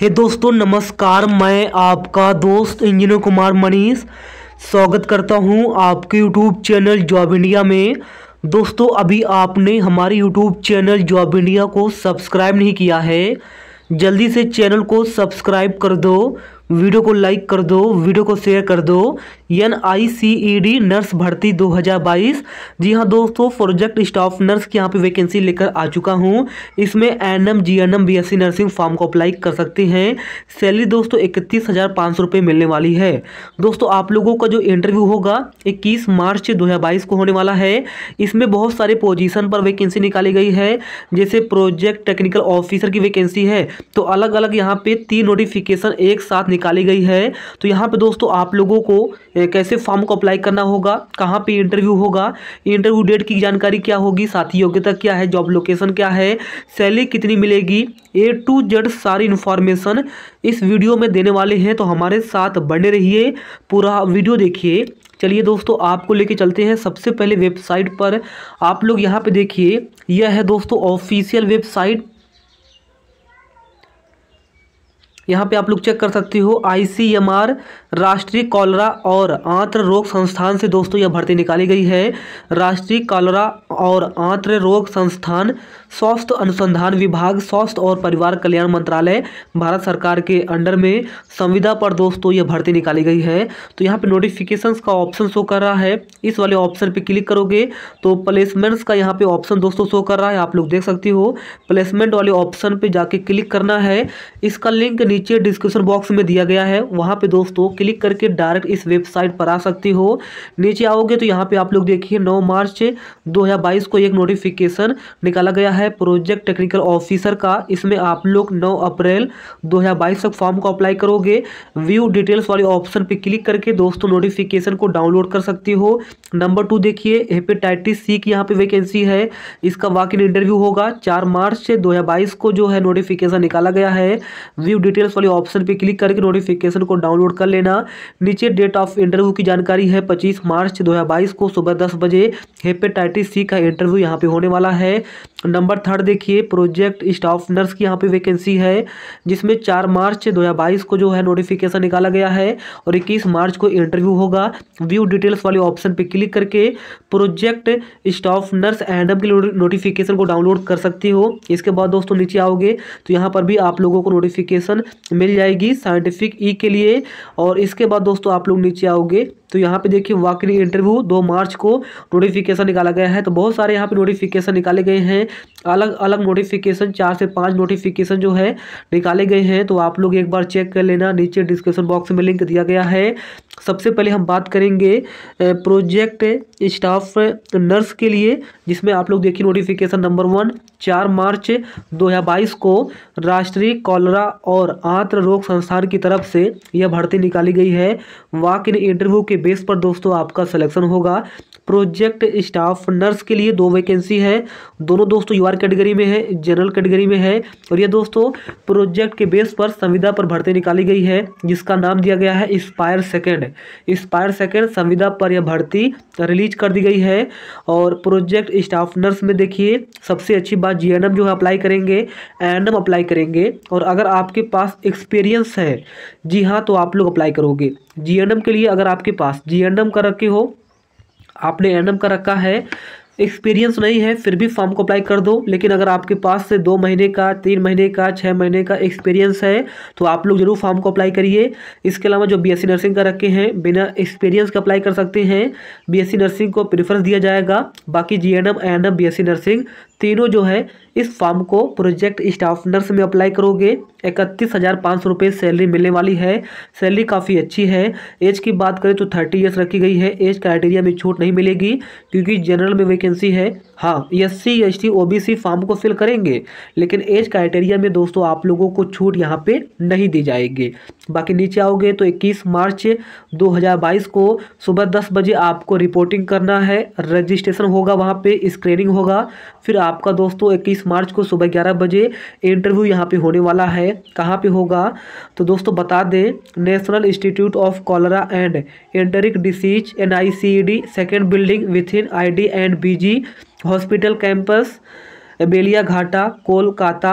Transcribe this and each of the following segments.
हे hey दोस्तों नमस्कार मैं आपका दोस्त इंजीनियर कुमार मनीष स्वागत करता हूं आपके यूट्यूब चैनल जॉब इंडिया में दोस्तों अभी आपने हमारे यूट्यूब चैनल जॉब इंडिया को सब्सक्राइब नहीं किया है जल्दी से चैनल को सब्सक्राइब कर दो वीडियो को लाइक कर दो वीडियो को शेयर कर दो N I C E D nurse भर्ती 2022 जी हाँ दोस्तों प्रोजेक्ट स्टाफ नर्स की यहाँ पे वैकेंसी लेकर आ चुका हूँ इसमें N M G N M B S C nursing form को अप्लाई कर सकते हैं सैलरी दोस्तों इकतीस हज़ार पाँच सौ रुपये मिलने वाली है दोस्तों आप लोगों का जो इंटरव्यू होगा इक्कीस मार्च दो हज़ार बाईस को होने वाला है इसमें बहुत सारे पोजिशन पर वैकेंसी निकाली गई है जैसे प्रोजेक्ट टेक्निकल ऑफिसर की वैकेंसी है तो अलग अलग यहाँ पर तीन नोटिफिकेशन एक साथ निकाली गई है तो यहाँ पे दोस्तों आप लोगों को कैसे फॉर्म को अप्लाई करना होगा कहाँ पे इंटरव्यू होगा इंटरव्यू डेट की जानकारी क्या होगी साथ ही योग्यता क्या है जॉब लोकेशन क्या है सैलरी कितनी मिलेगी ए टू जेड सारी इन्फॉर्मेशन इस वीडियो में देने वाले हैं तो हमारे साथ बने रहिए पूरा वीडियो देखिए चलिए दोस्तों आपको लेके चलते हैं सबसे पहले वेबसाइट पर आप लोग यहाँ पे देखिए यह है दोस्तों ऑफिशियल वेबसाइट यहाँ पे आप लोग चेक कर सकते हो आईसीएमआर राष्ट्रीय कॉलरा और आंत्र रोग संस्थान से दोस्तों यह भर्ती निकाली गई है राष्ट्रीय कॉलरा और आंत्र रोग संस्थान स्वास्थ्य अनुसंधान विभाग स्वास्थ्य और परिवार कल्याण मंत्रालय भारत सरकार के अंडर में संविदा पर दोस्तों यह भर्ती निकाली गई है तो यहाँ पे नोटिफिकेशंस का ऑप्शन शो कर रहा है इस वाले ऑप्शन पे क्लिक करोगे तो प्लेसमेंट्स का यहाँ पे ऑप्शन दोस्तों शो कर रहा है आप लोग देख सकते हो प्लेसमेंट वाले ऑप्शन पर जाके क्लिक करना है इसका लिंक नीचे डिस्क्रिप्शन बॉक्स में दिया गया है वहाँ पे दोस्तों क्लिक करके डायरेक्ट इस वेबसाइट पर आ सकती हो नीचे आओगे तो यहाँ पे आप लोग देखिए नौ मार्च दो को एक नोटिफिकेशन निकाला गया है है प्रोजेक्ट टेक्निकल ऑफिसर का इसमें आप लोग 9 अप्रैल 2022 तक फॉर्म को अप्लाई करोगे व्यू डिटेल्स वाली ऑप्शन पे क्लिक करके दोस्तों नोटिफिकेशन को डाउनलोड कर सकती हो नंबर टू देखिए हेपेटाइटिस सी की यहाँ पे वैकेंसी है इसका वाक इन इंटरव्यू होगा चार मार्च से दो को जो है नोटिफिकेशन निकाला गया है व्यू डिटेल्स वाली ऑप्शन पर क्लिक करके नोटिफिकेशन को डाउनलोड कर लेना नीचे डेट ऑफ इंटरव्यू की जानकारी है पच्चीस मार्च दो को सुबह दस बजे हेपेटाइटिस सी का इंटरव्यू यहाँ पे होने वाला है नंबर नंबर थर्ड देखिए प्रोजेक्ट स्टाफ नर्स की यहाँ पे वैकेंसी है जिसमें चार मार्च दो हज़ार बाईस को जो है नोटिफिकेशन निकाला गया है और इक्कीस मार्च को इंटरव्यू होगा व्यू डिटेल्स वाले ऑप्शन पे क्लिक करके प्रोजेक्ट स्टाफ नर्स एंडम की नोटिफिकेशन को डाउनलोड कर सकती हो इसके बाद दोस्तों नीचे आओगे तो यहाँ पर भी आप लोगों को नोटिफिकेशन मिल जाएगी साइंटिफिक ई e के लिए और इसके बाद दोस्तों आप लोग नीचे आओगे तो यहाँ पे देखिए वाक इंटरव्यू दो मार्च को नोटिफिकेशन निकाला गया है तो बहुत सारे यहाँ पे नोटिफिकेशन निकाले गए हैं अलग अलग नोटिफिकेशन चार से पाँच नोटिफिकेशन जो है निकाले गए हैं तो आप लोग एक बार चेक कर लेना नीचे डिस्क्रिप्शन बॉक्स में लिंक दिया गया है सबसे पहले हम बात करेंगे प्रोजेक्ट स्टाफ नर्स के लिए जिसमें आप लोग देखिए नोटिफिकेशन नंबर वन चार मार्च दो को राष्ट्रीय कॉलरा और आंत्र रोग संस्थान की तरफ से यह भर्ती निकाली गई है वाक इन इंटरव्यू के बेस पर दोस्तों आपका सिलेक्शन होगा प्रोजेक्ट स्टाफ नर्स के लिए दो वैकेंसी है दोनों दोस्तों यूआर कैटेगरी में है जनरल कैटेगरी में है और ये दोस्तों प्रोजेक्ट के बेस पर संविदा पर भर्ती निकाली गई है जिसका नाम दिया गया है इंस्पायर सेकेंड इंस्पायर सेकेंड संविदा पर यह भर्ती रिलीज कर दी गई है और प्रोजेक्ट स्टाफ नर्स में देखिए सबसे अच्छी बात जी जो है अप्लाई करेंगे एन अप्लाई करेंगे और अगर आपके पास एक्सपीरियंस है जी हाँ तो आप लोग अप्लाई करोगे जी के लिए अगर आपके पास जी कर रखे हो आपने एन का रखा है एक्सपीरियंस नहीं है फिर भी फॉर्म को अप्लाई कर दो लेकिन अगर आपके पास से दो महीने का तीन महीने का छः महीने का एक्सपीरियंस है तो आप लोग जरूर फॉर्म को अप्लाई करिए इसके अलावा जो बीएससी नर्सिंग का रखे हैं बिना एक्सपीरियंस का अप्लाई कर सकते हैं बीएससी नर्सिंग को प्रेफरेंस दिया जाएगा बाकी G N M N M B nursing तीनों जो है इस फॉर्म को प्रोजेक्ट स्टाफ नर्स में अप्लाई करोगे इकतीस हज़ार पाँच सौ रुपये सैलरी मिलने वाली है सैलरी काफ़ी अच्छी है एज की बात करें तो थर्टी ईयर्स रखी गई है एज क्राइटेरिया में छूट नहीं मिलेगी क्योंकि जनरल में वैकेंसी है हाँ S C S T O B C form को फिल करेंगे लेकिन एज क्राइटेरिया में दोस्तों आप लोगों को छूट यहाँ पर नहीं दी जाएगी बाकी नीचे आओगे तो इक्कीस मार्च दो हज़ार बाईस को सुबह दस बजे आपको रिपोर्टिंग करना है रजिस्ट्रेशन होगा वहाँ पर स्क्रीनिंग होगा फिर आप आपका दोस्तों इक्कीस मार्च को सुबह ग्यारह बजे इंटरव्यू यहाँ पर होने वाला है कहाँ पर होगा तो दोस्तों बता दें national institute of cholera and enteric disease N I C D second building within I D and B G hospital campus Beliaghata Kolkata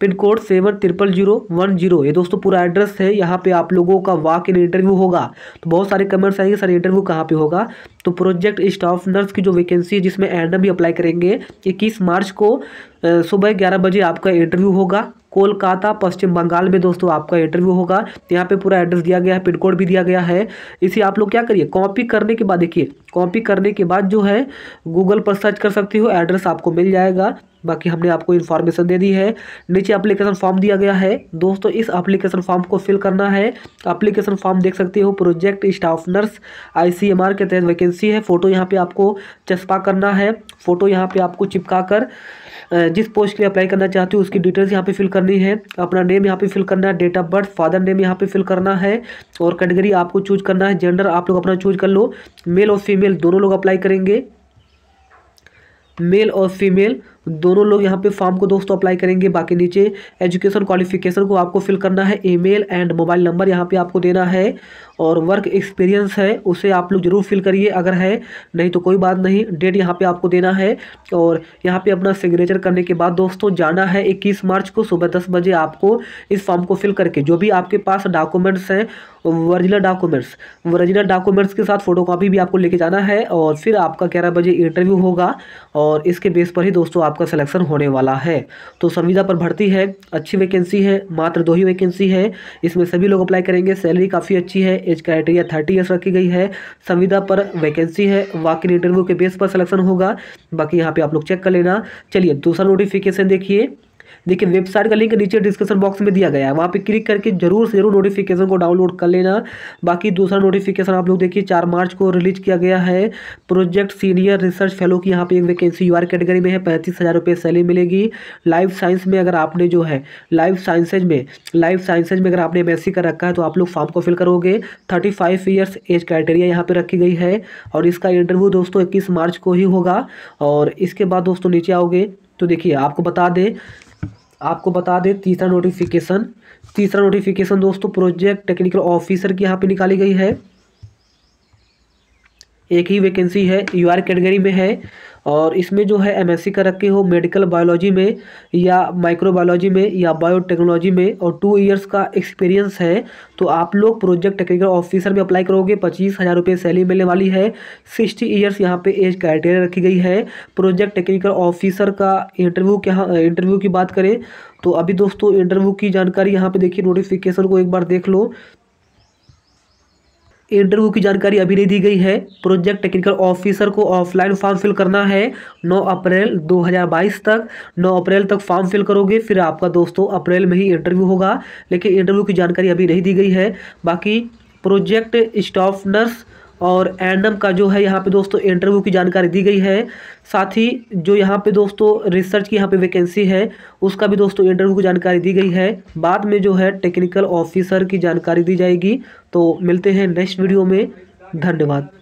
pin code seven triple zero one zero ये दोस्तों पूरा एड्रेस है यहाँ पे आप लोगों का वाक in interview होगा तो बहुत सारे कमेंट्स आएंगे सर इंटरव्यू कहाँ पे होगा तो प्रोजेक्ट स्टाफ नर्स की जो वैकेंसी है जिसमें एंडम भी अप्लाई करेंगे इक्कीस मार्च को सुबह ग्यारह बजे आपका इंटरव्यू होगा कोलकाता पश्चिम बंगाल में दोस्तों आपका इंटरव्यू होगा यहाँ पे पूरा एड्रेस दिया गया है पिन कोड भी दिया गया है इसे आप लोग क्या करिए कॉपी करने के बाद देखिए कॉपी करने के बाद जो है गूगल पर सर्च कर सकती हो एड्रेस आपको मिल जाएगा बाकी हमने आपको इन्फॉर्मेशन दे दी है नीचे एप्लीकेशन फॉर्म दिया गया है दोस्तों इस एप्लीकेशन फॉर्म को फिल करना है एप्लीकेशन फॉर्म देख सकते हो प्रोजेक्ट स्टाफ नर्स आईसीएमआर के तहत वैकेंसी है फ़ोटो यहाँ पे आपको चस्पा करना है फ़ोटो यहाँ पे आपको चिपका कर जिस पोस्ट के लिए अप्लाई करना चाहते हो उसकी डिटेल्स यहाँ पे फिल करनी है अपना नेम यहाँ पे फिल करना है date of birth father name यहाँ पे फिल करना है और कैटेगरी आपको चूज करना है जेंडर आप लोग अपना चूज कर लो मेल और फीमेल दोनों लोग अप्लाई करेंगे मेल और फीमेल दोनों लोग यहाँ पे फॉर्म को दोस्तों अप्लाई करेंगे बाकी नीचे एजुकेशन क्वालिफिकेशन को आपको फिल करना है ईमेल एंड मोबाइल नंबर यहाँ पे आपको देना है और वर्क एक्सपीरियंस है उसे आप लोग जरूर फिल करिए अगर है नहीं तो कोई बात नहीं डेट यहाँ पे आपको देना है और यहाँ पे अपना सिग्नेचर करने के बाद दोस्तों जाना है इक्कीस मार्च को सुबह दस बजे आपको इस फॉर्म को फिल करके जो भी आपके पास डॉक्यूमेंट्स हैं वर्जिनल डॉक्यूमेंट्स वर्जिनल डॉक्यूमेंट्स के साथ फोटोकॉपी भी आपको लेके जाना है और फिर आपका ग्यारह बजे इंटरव्यू होगा और इसके बेस पर ही दोस्तों आपका सिलेक्शन होने वाला है तो संविदा पर भर्ती है अच्छी वैकेंसी है मात्र दो ही वैकेंसी है इसमें सभी लोग अप्लाई करेंगे सैलरी काफ़ी अच्छी है एज क्राइटेरिया थर्टी ईयर्स रखी गई है संविदा पर वैकेंसी है वाकिन इंटरव्यू के बेस पर सिलेक्शन होगा बाकी यहाँ पर आप लोग चेक कर लेना चलिए दूसरा नोटिफिकेशन देखिए देखिए वेबसाइट का लिंक नीचे डिस्क्रिप्शन बॉक्स में दिया गया है वहाँ पर क्लिक करके जरूर से जरूर नोटिफिकेशन को डाउनलोड कर लेना बाकी दूसरा नोटिफिकेशन आप लोग देखिए चार मार्च को रिलीज किया गया है प्रोजेक्ट सीनियर रिसर्च फेलो की यहाँ पे एक वैकेंसी यू कैटेगरी में है पैंतीस हज़ार रुपये सैलरी मिलेगी लाइफ साइंस में अगर आपने जो है लाइफ साइंसेज में लाइफ साइंसेज में अगर आपने एम कर रखा है तो आप लोग फॉर्म को फिल करोगे thirty five years age criteria यहाँ पर रखी गई है और इसका इंटरव्यू दोस्तों इक्कीस मार्च को ही होगा और इसके बाद दोस्तों नीचे आओगे तो देखिए आपको बता दें आपको बता दें तीसरा नोटिफिकेशन तीसरा नोटिफिकेशन दोस्तों प्रोजेक्ट टेक्निकल ऑफिसर की यहाँ पे निकाली गई है एक ही वैकेंसी है यू आर कैटेगरी में है और इसमें जो है एम एस सी कर रखे हो मेडिकल बायोलॉजी में या माइक्रोबायोलॉजी में या बायोटेक्नोलॉजी में और टू इयर्स का एक्सपीरियंस है तो आप लोग प्रोजेक्ट टेक्निकल ऑफिसर में अप्लाई करोगे पच्चीस हज़ार रुपये सैलरी मिलने वाली है सिक्सटी ईयर्स यहाँ पे एज क्राइटेरिया रखी गई है प्रोजेक्ट टेक्निकल ऑफिसर का इंटरव्यू क्या इंटरव्यू की बात करें तो अभी दोस्तों इंटरव्यू की जानकारी यहाँ पर देखिए नोटिफिकेशन को एक बार देख लो इंटरव्यू की जानकारी अभी नहीं दी गई है प्रोजेक्ट टेक्निकल ऑफिसर को ऑफलाइन फॉर्म फिल करना है 9 अप्रैल 2022 तक 9 अप्रैल तक फॉर्म फिल करोगे फिर आपका दोस्तों अप्रैल में ही इंटरव्यू होगा लेकिन इंटरव्यू की जानकारी अभी नहीं दी गई है बाकी प्रोजेक्ट स्टाफ नर्स और एंडम का जो है यहाँ पे दोस्तों इंटरव्यू की जानकारी दी गई है साथ ही जो यहाँ पे दोस्तों रिसर्च की यहाँ पे वैकेंसी है उसका भी दोस्तों इंटरव्यू की जानकारी दी गई है बाद में जो है टेक्निकल ऑफिसर की जानकारी दी जाएगी तो मिलते हैं नेक्स्ट वीडियो में धन्यवाद